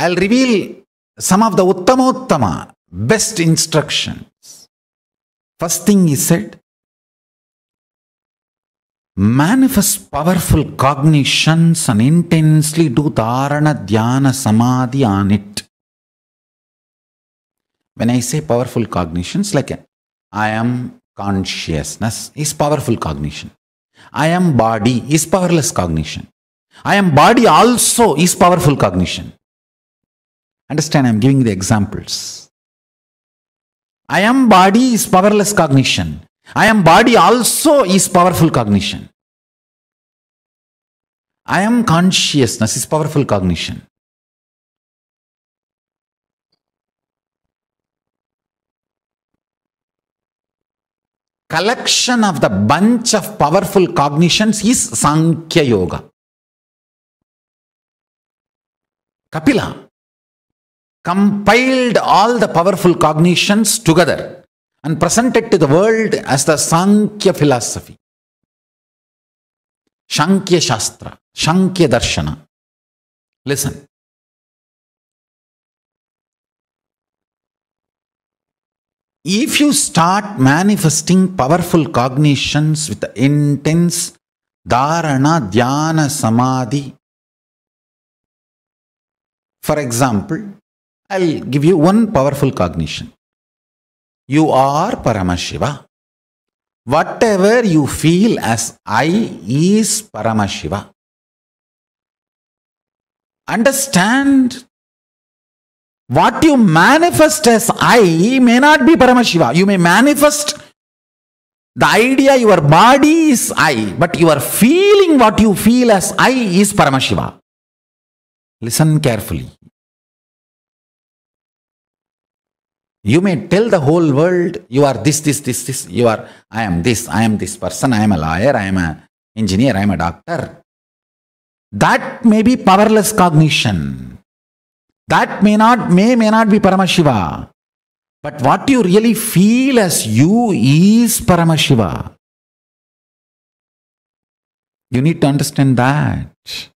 I'll reveal some of the Uttamottama best instructions. First thing he said, manifest powerful cognitions and intensely do dharana, dhyana, samadhi on it. When I say powerful cognitions, like I am consciousness is powerful cognition. I am body is powerless cognition. I am body also is powerful cognition. Understand, I'm giving the examples. I am body is powerless cognition. I am body also is powerful cognition. I am consciousness is powerful cognition. collection of the bunch of powerful cognitions is Sankhya Yoga. Kapila compiled all the powerful cognitions together and presented to the world as the Sankhya philosophy. Shankya Shastra, Shankya Darshana. Listen. If you start manifesting powerful cognitions with the intense dharana, dhyana, samadhi, for example, I'll give you one powerful cognition. You are Paramashiva. Whatever you feel as I is Paramashiva. Understand what you manifest as I may not be Paramashiva. You may manifest the idea your body is I, but you are feeling what you feel as I is Paramashiva. Listen carefully. You may tell the whole world, you are this, this, this, this, you are, I am this, I am this person, I am a lawyer, I am an engineer, I am a doctor. That may be powerless cognition. That may not, may, may not be Paramashiva. But what you really feel as you is Paramashiva. You need to understand that.